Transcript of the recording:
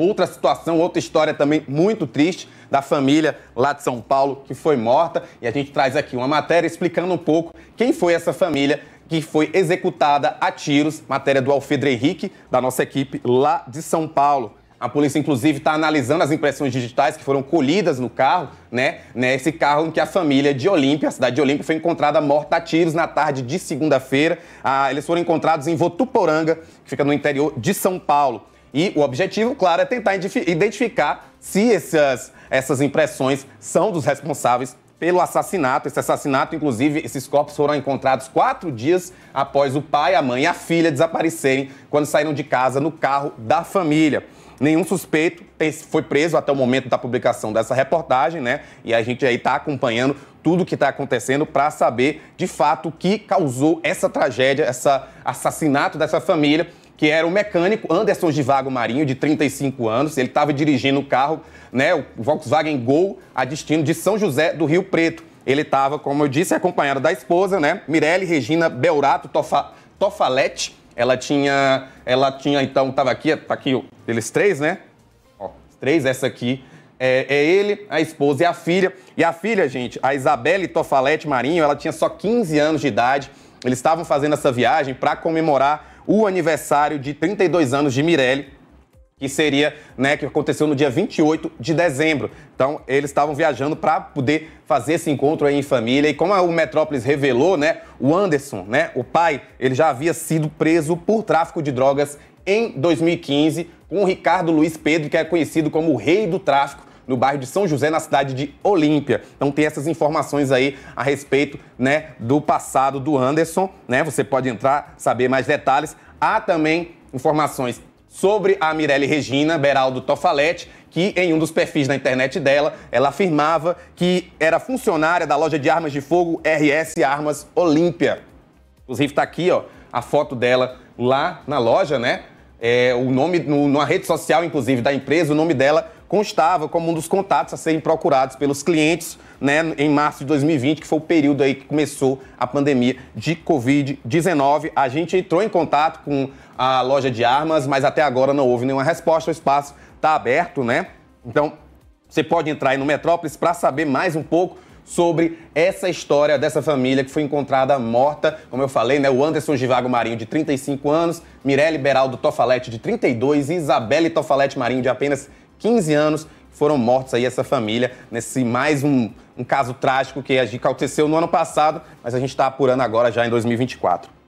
Outra situação, outra história também muito triste da família lá de São Paulo que foi morta. E a gente traz aqui uma matéria explicando um pouco quem foi essa família que foi executada a tiros. Matéria do Alfredo Henrique, da nossa equipe lá de São Paulo. A polícia, inclusive, está analisando as impressões digitais que foram colhidas no carro, né? Nesse carro em que a família de Olímpia, a cidade de Olímpia, foi encontrada morta a tiros na tarde de segunda-feira. Ah, eles foram encontrados em Votuporanga, que fica no interior de São Paulo. E o objetivo, claro, é tentar identificar se essas, essas impressões são dos responsáveis pelo assassinato. Esse assassinato, inclusive, esses corpos foram encontrados quatro dias após o pai, a mãe e a filha desaparecerem quando saíram de casa no carro da família. Nenhum suspeito foi preso até o momento da publicação dessa reportagem, né? E a gente aí está acompanhando tudo o que está acontecendo para saber de fato o que causou essa tragédia, esse assassinato dessa família que era o mecânico Anderson Givago Marinho, de 35 anos. Ele estava dirigindo o carro, né, o Volkswagen Gol, a destino de São José do Rio Preto. Ele estava, como eu disse, acompanhado da esposa, né, Mirelle Regina Belrato Tofa, Tofalete. Ela tinha, ela tinha então, estava aqui, tá aqui eles três, né? Ó, três, essa aqui é, é, ele, a esposa e a filha. E a filha, gente, a Isabelle Tofalete Marinho, ela tinha só 15 anos de idade. Eles estavam fazendo essa viagem para comemorar o aniversário de 32 anos de Mirelle, que seria, né, que aconteceu no dia 28 de dezembro. Então, eles estavam viajando para poder fazer esse encontro aí em família. E como o Metrópolis revelou, né, o Anderson, né, o pai, ele já havia sido preso por tráfico de drogas em 2015 com o Ricardo Luiz Pedro, que é conhecido como o rei do tráfico no bairro de São José, na cidade de Olímpia. Então tem essas informações aí a respeito, né, do passado do Anderson, né? Você pode entrar, saber mais detalhes. Há também informações sobre a Mirelle Regina Beraldo Tofalete, que em um dos perfis na internet dela, ela afirmava que era funcionária da loja de armas de fogo RS Armas Olímpia. Inclusive está aqui, ó, a foto dela lá na loja, né? É, o nome no, na rede social, inclusive, da empresa, o nome dela constava como um dos contatos a serem procurados pelos clientes né, em março de 2020, que foi o período aí que começou a pandemia de Covid-19. A gente entrou em contato com a loja de armas, mas até agora não houve nenhuma resposta. O espaço está aberto, né? Então, você pode entrar aí no Metrópolis para saber mais um pouco sobre essa história dessa família que foi encontrada morta, como eu falei, né? O Anderson Givago Marinho, de 35 anos, Mirelle Beraldo Tofalete, de 32, e Isabelle Tofalete Marinho, de apenas 15 anos foram mortos aí essa família nesse mais um, um caso trágico que aconteceu no ano passado, mas a gente está apurando agora já em 2024.